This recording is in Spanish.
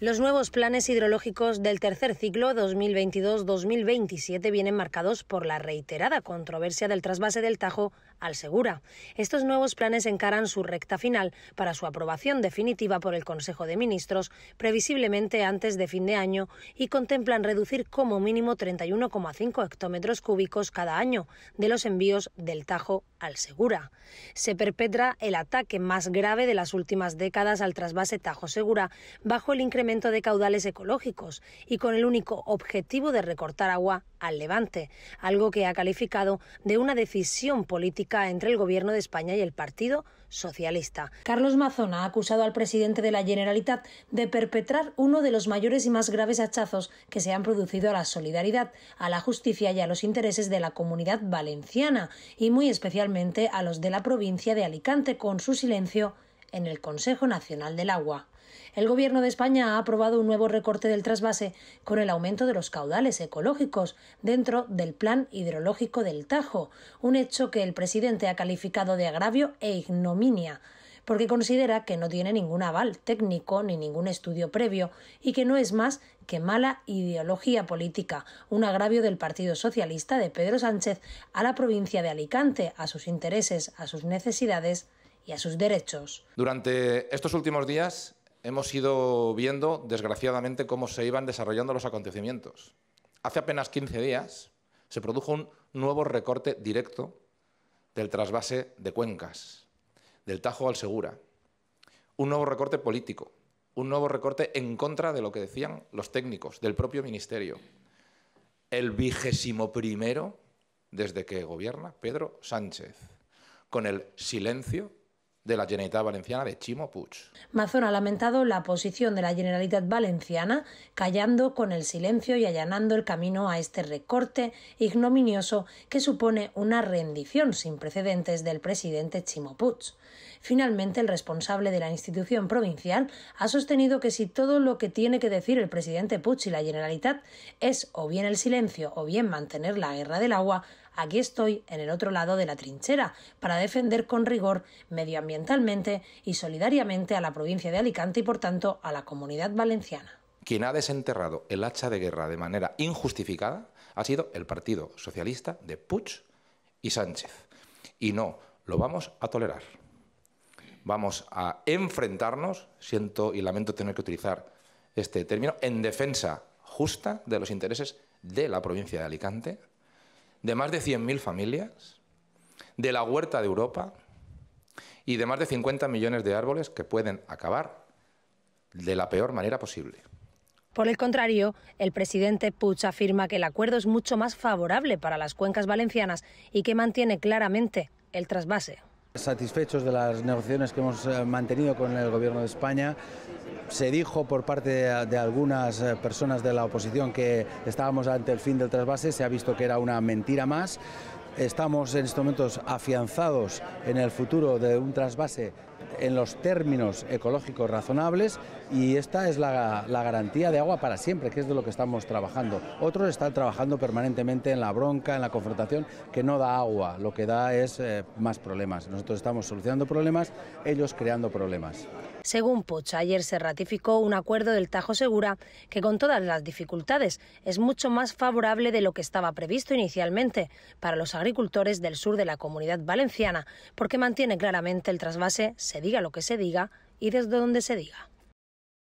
Los nuevos planes hidrológicos del tercer ciclo 2022-2027 vienen marcados por la reiterada controversia del trasvase del Tajo al Segura. Estos nuevos planes encaran su recta final para su aprobación definitiva por el Consejo de Ministros, previsiblemente antes de fin de año, y contemplan reducir como mínimo 31,5 hectómetros cúbicos cada año de los envíos del Tajo al Segura. Se perpetra el ataque más grave de las últimas décadas al trasvase Tajo Segura bajo el incremento de caudales ecológicos y con el único objetivo de recortar agua al levante, algo que ha calificado de una decisión política entre el Gobierno de España y el Partido Socialista. Carlos Mazona ha acusado al presidente de la Generalitat de perpetrar uno de los mayores y más graves hachazos que se han producido a la solidaridad, a la justicia y a los intereses de la comunidad valenciana, y muy especialmente a los de la provincia de Alicante, con su silencio en el Consejo Nacional del Agua. El Gobierno de España ha aprobado un nuevo recorte del trasvase con el aumento de los caudales ecológicos dentro del Plan Hidrológico del Tajo, un hecho que el presidente ha calificado de agravio e ignominia porque considera que no tiene ningún aval técnico ni ningún estudio previo y que no es más que mala ideología política, un agravio del Partido Socialista de Pedro Sánchez a la provincia de Alicante, a sus intereses, a sus necesidades y a sus derechos. Durante estos últimos días hemos ido viendo, desgraciadamente, cómo se iban desarrollando los acontecimientos. Hace apenas 15 días se produjo un nuevo recorte directo del trasvase de cuencas, del Tajo al Segura. Un nuevo recorte político, un nuevo recorte en contra de lo que decían los técnicos del propio ministerio. El vigésimo primero desde que gobierna Pedro Sánchez, con el silencio de la Generalitat Valenciana de Chimo Puig. Mazón ha lamentado la posición de la Generalitat Valenciana, callando con el silencio y allanando el camino a este recorte ignominioso que supone una rendición sin precedentes del presidente Chimo Puig. Finalmente, el responsable de la institución provincial ha sostenido que si todo lo que tiene que decir el presidente Puig y la Generalitat es o bien el silencio o bien mantener la guerra del agua, Aquí estoy, en el otro lado de la trinchera, para defender con rigor, medioambientalmente y solidariamente a la provincia de Alicante y, por tanto, a la comunidad valenciana. Quien ha desenterrado el hacha de guerra de manera injustificada ha sido el Partido Socialista de Puig y Sánchez. Y no lo vamos a tolerar. Vamos a enfrentarnos, siento y lamento tener que utilizar este término, en defensa justa de los intereses de la provincia de Alicante de más de 100.000 familias, de la huerta de Europa y de más de 50 millones de árboles que pueden acabar de la peor manera posible. Por el contrario, el presidente Puig afirma que el acuerdo es mucho más favorable para las cuencas valencianas y que mantiene claramente el trasvase. Satisfechos de las negociaciones que hemos eh, mantenido con el Gobierno de España, se dijo por parte de, algunas eh, personas de la oposición que estábamos ante el fin del trasvase, se ha visto que era una mentira más. Estamos en estos momentos afianzados en el futuro de un trasvase en los términos ecológicos razonables y esta es la, garantía de agua para siempre, que es de lo que estamos trabajando. Otros están trabajando permanentemente en la bronca, en la confrontación, que no da agua, lo que da es eh, más problemas. Nosotros estamos solucionando problemas, ellos creando problemas. Según Poch, ayer se ratificó un acuerdo del Tajo Segura que con todas las dificultades es mucho más favorable de lo que estaba previsto inicialmente para los agricultores del sur de la comunidad valenciana, porque mantiene claramente el trasvase, se diga lo que se diga y desde donde se diga.